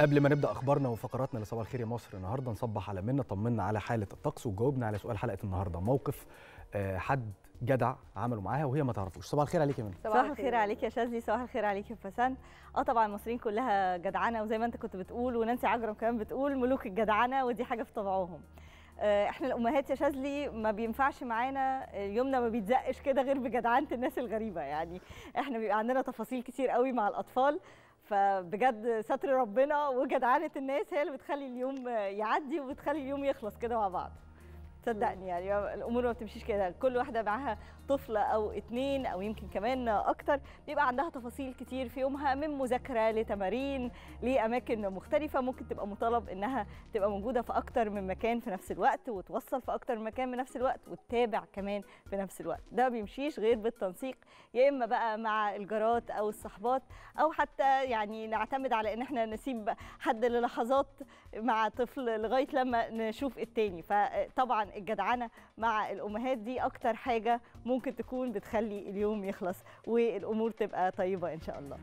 قبل ما نبدا اخبارنا وفقراتنا لصباح الخير يا مصر النهارده نصبح على منا طمنا على حاله الطقس وجاوبنا على سؤال حلقه النهارده موقف آه، حد جدع عملوا معاها وهي ما تعرفوش صباح الخير عليك يا منى صباح الخير عليك يا شاذلي صباح الخير عليك يا فسان اه طبعا المصريين كلها جدعانه وزي ما انت كنت بتقول ونانسي عجرم كمان بتقول ملوك الجدعانه ودي حاجه في طبعهم آه، احنا الامهات يا شاذلي ما بينفعش معانا آه، يومنا ما بيتزقش كده غير بجدعانه الناس الغريبه يعني احنا بيبقى عندنا تفاصيل كتير قوي مع الاطفال فبجد ستر ربنا وجدعنه الناس هي اللي بتخلي اليوم يعدي وبتخلي اليوم يخلص كده مع بعض صدقني يعني الامور ما بتمشيش كده كل واحده معاها طفل او اتنين او يمكن كمان اكتر بيبقى عندها تفاصيل كتير في يومها من مذاكره لتمارين لاماكن مختلفه ممكن تبقى مطالب انها تبقى موجوده في اكتر من مكان في نفس الوقت وتوصل في اكتر من مكان في نفس الوقت وتتابع كمان في نفس الوقت ده ما بيمشيش غير بالتنسيق يا اما بقى مع الجارات او الصحبات او حتى يعني نعتمد على ان احنا نسيب حد للحظات مع طفل لغايه لما نشوف التاني فطبعا الجدعنه مع الامهات دي اكتر حاجه ممكن تكون بتخلي اليوم يخلص والامور تبقى طيبه ان شاء الله